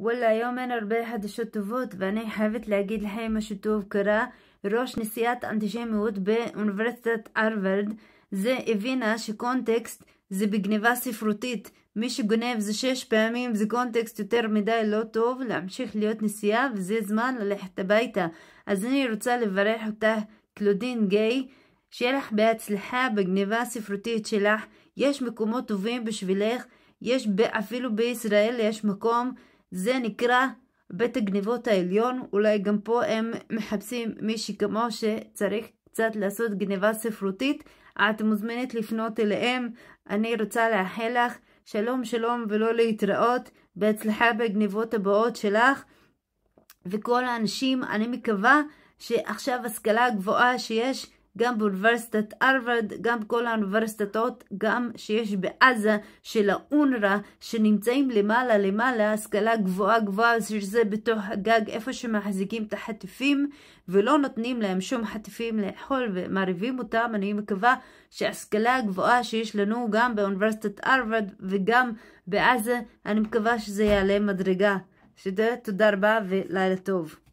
ولا يوم أنا הרבה חדשות טובות ואני חייבת להגיד לכם משהו טוב קרה ראש נשיאת אנטישמיות באוניברסיטת הרווארד זה הבינה שקונטקסט זה בגניבה ספרותית מי שגונב זה שש פעמים זה קונטקסט יותר מדי לא טוב להמשיך להיות נשיאה וזה זמן ללכת הביתה אז אני רוצה לברך אותך קלודין גיי שיהיה לך בהצלחה בגניבה הספרותית שלך יש מקומות טובים בשבילך יש אפילו בישראל יש מקום זה נקרא בית הגניבות העליון, אולי גם פה הם מחפשים מישהי כמו שצריך קצת לעשות גניבה ספרותית. את מוזמנת לפנות אליהם, אני רוצה לאחל לך שלום שלום ולא להתראות, בהצלחה בגניבות הבאות שלך. וכל האנשים, אני מקווה שעכשיו השכלה גבוהה שיש גם באוניברסיטת הרווארד, גם כל האוניברסיטאות, גם שיש בעזה, של האונר"א, שנמצאים למעלה למעלה, השכלה גבוהה גבוהה, שזה בתוך הגג, איפה שמחזיקים את החטיפים, ולא נותנים להם שום חטיפים לאכול ומעריבים אותם. אני מקווה שהשכלה הגבוהה שיש לנו גם באוניברסיטת הרווארד וגם בעזה, אני מקווה שזה יעלה מדרגה. שתודה רבה ולילה טוב.